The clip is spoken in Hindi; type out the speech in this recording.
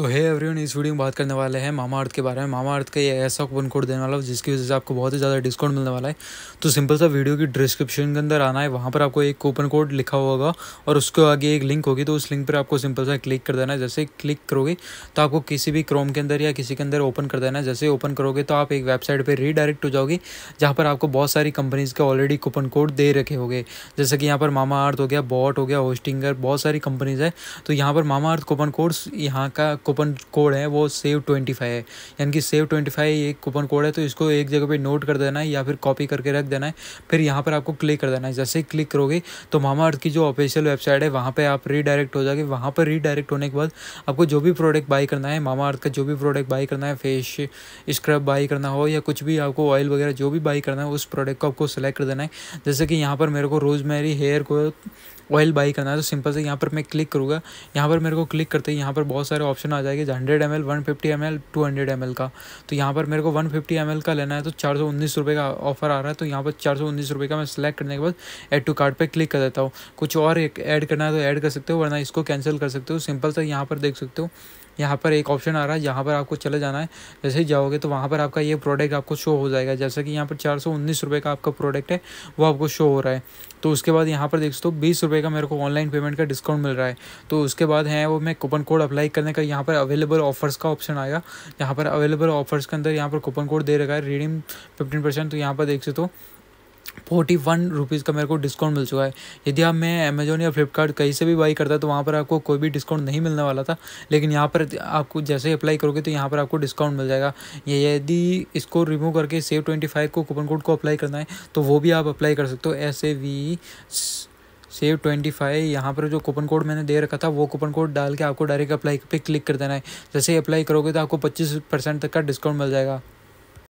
तो है एवरीवन इस वीडियो में बात करने वाले हैं मामा अर्थ के बारे में मामा अर्थ का ये ऐसा कूपन कोड देने वाला है जिसकी वजह से आपको बहुत ही ज़्यादा डिस्काउंट मिलने वाला है तो सिंपल सा वीडियो की डिस्क्रिप्शन के अंदर आना है वहाँ पर आपको एक कूपन कोड लिखा होगा और उसके आगे एक लिंक होगी तो उस लिंक पर आपको सिंपल सा क्लिक कर देना है जैसे क्लिक करोगे तो आपको किसी भी क्रोम के अंदर या किसी के अंदर ओपन कर देना है जैसे ओपन करोगे तो आप एक वेबसाइट पर रीडायरेक्ट हो जाओगे जहाँ पर आपको बहुत सारी कंपनीज़ के ऑलरेडी कूपन कोड दे रखे होंगे जैसे कि यहाँ पर मामा अर्थ हो गया बॉट हो गया होस्टिंगर बहुत सारी कंपनीज़ है तो यहाँ पर मामा अर्थ कूपन कोड्स यहाँ का कूपन कोड है वो सेव ट्वेंटी फाइव है यानी कि सेव ट्वेंटी फाइव एक कूपन कोड है तो इसको एक जगह पे नोट कर देना है या फिर कॉपी करके रख देना है फिर यहाँ पर आपको क्लिक कर देना है जैसे ही क्लिक करोगे तो मामा अर्थ की जो ऑफिशियल वेबसाइट है वहाँ पर आप रीडायरेक्ट हो जाएगी वहाँ पर रीडायरेक्ट होने के बाद आपको जो भी प्रोडक्ट बाई करना है मामा अर्थ का जो भी प्रोडक्ट बाई करना है फेस स्क्रब बाई करना हो या कुछ भी आपको ऑयल वगैरह जो भी बाई करना है उस प्रोडक्ट को आपको सेलेक्ट कर देना है जैसे कि यहाँ पर मेरे को रोज़ मेरी हेयर को ऑयल बाई करना है तो सिंपल से यहाँ पर मैं क्लिक करूँगा यहाँ पर मेरे को क्लिक करते ही यहाँ पर बहुत सारे ऑप्शन ऑप्शन आ जाएगी hundred M L one fifty M L two hundred M L का तो यहाँ पर मेरे को वन फिफ्टी एम एल का लेना है तो चार सौ उन्नीस रुपये का ऑफर आ रहा है तो यहाँ पर चार सौ उन्नीस रुपये का मैं सेलेक्ट करने के बाद एड टू कार्ड पर क्लिक कर देता हूँ कुछ और एक ऐड करना है तो ऐड कर सकते हो वरना इसको कैंसिल कर सकते हो सिंपल सा यहाँ पर देख सकते हो यहाँ पर एक ऑप्शन आ रहा है यहाँ पर आपको चले जाना है जैसे ही जाओगे तो वहाँ पर आपका ये प्रोडक्ट आपको शो हो जाएगा जैसे कि यहाँ पर चार सौ उन्नीस रुपये का आपका प्रोडक्ट है वो आपको शो हो रहा है तो उसके बाद यहाँ पर देख सकते हो बीस रुपये का मेरे को ऑनलाइन पेमेंट का डिस्काउंट मिल रहा है तो उसके बाद है वो मैं कूपन कोड अप्लाई करने का यहाँ यहाँ पर अवेलेबल ऑफर्स का ऑप्शन आएगा यहाँ पर अवेलेबल ऑफर्स के अंदर यहाँ पर कूपन कोड दे रखा है रिडीम फिफ्टीन परसेंट तो यहाँ पर देख सकते हो फोर्टी वन रुपीज़ का मेरे को डिस्काउंट मिल चुका है यदि आप मैं अमेजोन या फ्लिपकार्ट कहीं से भी बाई करता तो वहाँ पर आपको कोई भी डिस्काउंट नहीं मिलने वाला था लेकिन यहाँ पर आपको जैसे ही अप्लाई करोगे तो यहाँ पर आपको डिस्काउंट मिल जाएगा ये यदि इसको रिमूव करके सेव ट्वेंटी फाइव को कूपन कोड को अप्लाई करना है तो वो भी आप अप्लाई कर सकते हो S A V save twenty five यहाँ पर जो कूपन कोड मैंने दे रखा था वो कूपन कोड डाल के आपको डायरेक्ट अप्लाई पे क्लिक कर देना है जैसे ही अप्लाई करोगे तो आपको पच्चीस परसेंट तक का डिस्काउंट मिल जाएगा